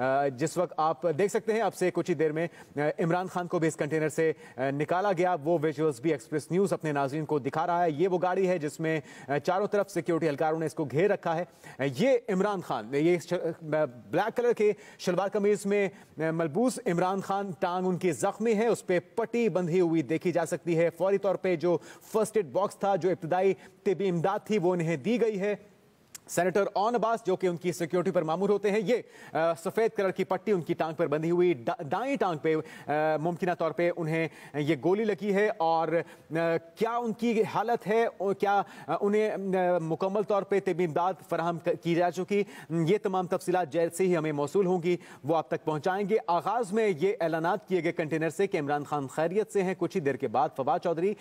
जिस वक्त आप देख सकते हैं आपसे कुछ ही देर में इमरान खान को भी इस कंटेनर से निकाला गया वो विजुअल्स भी एक्सप्रेस न्यूज़ अपने नाजरन को दिखा रहा है ये वो गाड़ी है जिसमें चारों तरफ सिक्योरिटी अलकारों ने इसको घेर रखा है ये इमरान खान ये ब्लैक कलर के शलवार कमीज में मलबूस इमरान खान टांग उनकी ज़ख्मी है उस पर पट्टी बंधी हुई देखी जा सकती है फौरी तौर पर जो फर्स्ट एड बॉक्स था जो इब्तदाई तबी इमदाद थी वो उन्हें दी गई है सेनेटर ऑन अब्बास जो कि उनकी सिक्योरिटी पर मामूर होते हैं ये सफ़ेद कलर की पट्टी उनकी टांग पर बंधी हुई दा, दाएं टांग पे मुमकिन तौर पे उन्हें ये गोली लगी है और आ, क्या उनकी हालत है और क्या उन्हें मुकम्मल तौर पे तबी इमदाद फराहम की जा चुकी ये तमाम तफसी जैसे ही हमें मौसू होंगी वो आप तक पहुँचाएंगे आगाज़ में ये ऐलान किए गए कंटेनर से कि इमरान खान खैरियत से हैं कुछ ही देर के बाद फवाद चौधरी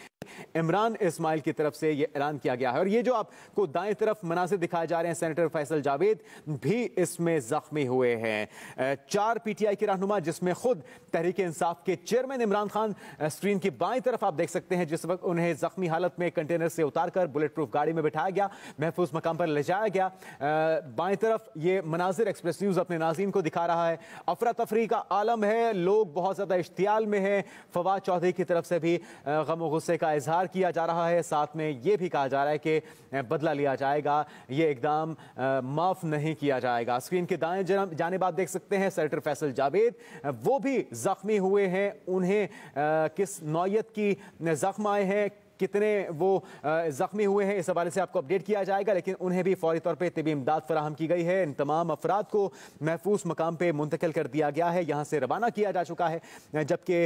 इमरान इसमाइल की तरफ से ये ऐलान किया गया है और ये जो आपको दाएँ तरफ मनासर दिखाया जा जा रहे हैं सेनेटर फैसल जावेद भी इसमें जख्मी हुए हैं चार पीटीआई के रहनुमा जिसमें खुद तहरीक इंसाफ के चेयरमैन इमरान खान स्क्रीन की बाई तरफ आप देख सकते हैं जिस वक्त उन्हें जख्मी हालत में कंटेनर से उतार कर बुलेट प्रूफ गाड़ी में बिठाया गया महफूज मकाम पर ले जाया गया बाएं तरफ ये मनाजिर एक्सप्रेस न्यूज अपने नाजीन को दिखा रहा है अफरा तफरी का आलम है लोग बहुत ज्यादा इश्तियाल में है फवाद चौधरी की तरफ से भी गम गुस्से का इजहार किया जा रहा है साथ में यह भी कहा जा रहा है कि बदला लिया जाएगा यह एकदम इकदाम माफ नहीं किया जाएगा स्क्रीन के दाएं जाने बाद देख सकते हैं सेनेटर फैसल जावेद वो भी जख्मी हुए हैं उन्हें किस नौयत की जख्म आए हैं कितने वो ज़ख्मी हुए हैं इस हवाले से आपको अपडेट किया जाएगा लेकिन उन्हें भी फौरी तौर पर तबी इमदाद फराहम की गई है इन तमाम अफराद को महफूज मकाम पर मुंतकिल कर दिया गया है यहाँ से रवाना किया जा चुका है जबकि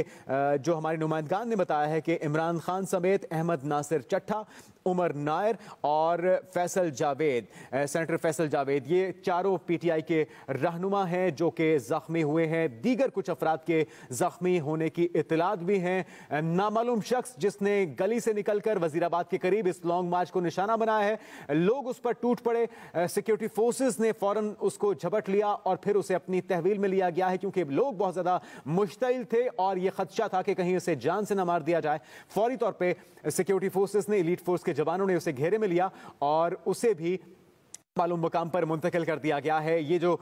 जो हमारे नुमाइंदगान ने बताया है कि इमरान खान समेत अहमद नासिर चट्ठा उमर नायर और फैसल जावेद सेंटर फैसल जावेद ये चारों पीटीआई के रहनुमा हैं जो कि ज़ख्मी हुए हैं दीगर कुछ अफराद के ज़ख्मी होने की इतलात भी हैं नामालूम शख्स जिसने गली से निकलकर वजीराबाद के करीब इस लॉन्ग मार्च को निशाना बनाया है लोग उस पर टूट पड़े सिक्योरिटी फोर्सेस ने फौरन उसको झपट लिया और फिर उसे अपनी तहवील में लिया गया है क्योंकि लोग बहुत ज्यादा मुश्तिल थे और यह खदशा था कि कहीं उसे जान से ना मार दिया जाए फौरी तौर पर सिक्योरिटी फोर्सेज ने इलीट फोर्स के जवानों ने उसे घेरे में लिया और उसे भी मालूम मुकाम पर मुंतकिल कर दिया गया है ये जो